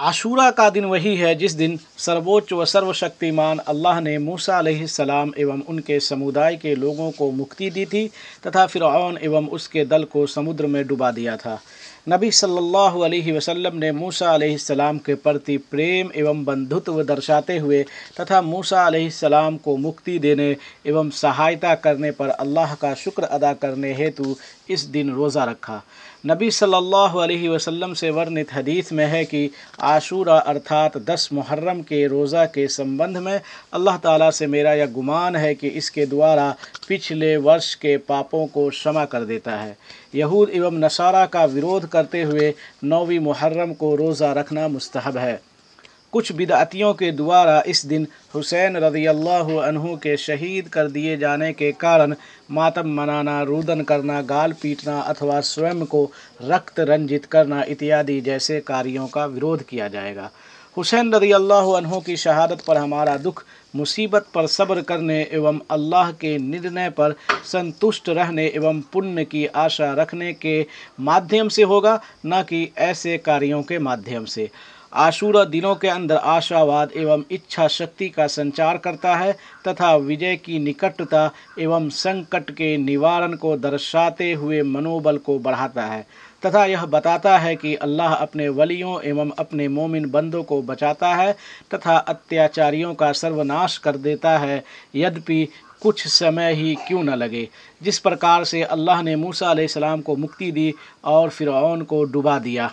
आशूरा का दिन वही है जिस दिन सर्वोच्च व सर्वशक्तिमान अल्लाह ने मूसा सलाम एवं उनके समुदाय के लोगों को मुक्ति दी थी तथा फ़िरौन एवं उसके दल को समुद्र में डुबा दिया था नबी सल्लल्लाहु अलैहि वसल्लम ने मूसा सलाम के प्रति प्रेम एवं बंधुत्व दर्शाते हुए तथा मूसा सलाम को मुक्ति देने एवं सहायता करने पर अल्लाह का शुक्र अदा करने हेतु इस दिन रोज़ा रखा नबी सल्लल्लाहु अलैहि वसल्लम से वर्णित हदीस में है कि आशूरा अर्थात दस मुहर्रम के रोज़ा के संबंध में अल्लाह ताला से मेरा यह गुमान है कि इसके द्वारा पिछले वर्ष के पापों को क्षमा कर देता है यहूद एवं नसारा का विरोध करते हुए नौवीं मुहर्रम को रोज़ा रखना मुस्तहब है कुछ बिदातियों के द्वारा इस दिन हुसैन रजी अल्लाह के शहीद कर दिए जाने के कारण मातम मनाना रुदन करना गाल पीटना अथवा स्वयं को रक्त रंजित करना इत्यादि जैसे कार्यों का विरोध किया जाएगा हुसैन रजी अल्लाह की शहादत पर हमारा दुख मुसीबत पर सब्र करने एवं अल्लाह के निर्णय पर संतुष्ट रहने एवं पुण्य की आशा रखने के माध्यम से होगा न कि ऐसे कार्यों के माध्यम से आशूरा दिनों के अंदर आशावाद एवं इच्छा शक्ति का संचार करता है तथा विजय की निकटता एवं संकट के निवारण को दर्शाते हुए मनोबल को बढ़ाता है तथा यह बताता है कि अल्लाह अपने वलियों एवं अपने मोमिन बंदों को बचाता है तथा अत्याचारियों का सर्वनाश कर देता है यद्यपि कुछ समय ही क्यों न लगे जिस प्रकार से अल्लाह ने मूसा सलाम को मुक्ति दी और फिरौन को डुबा दिया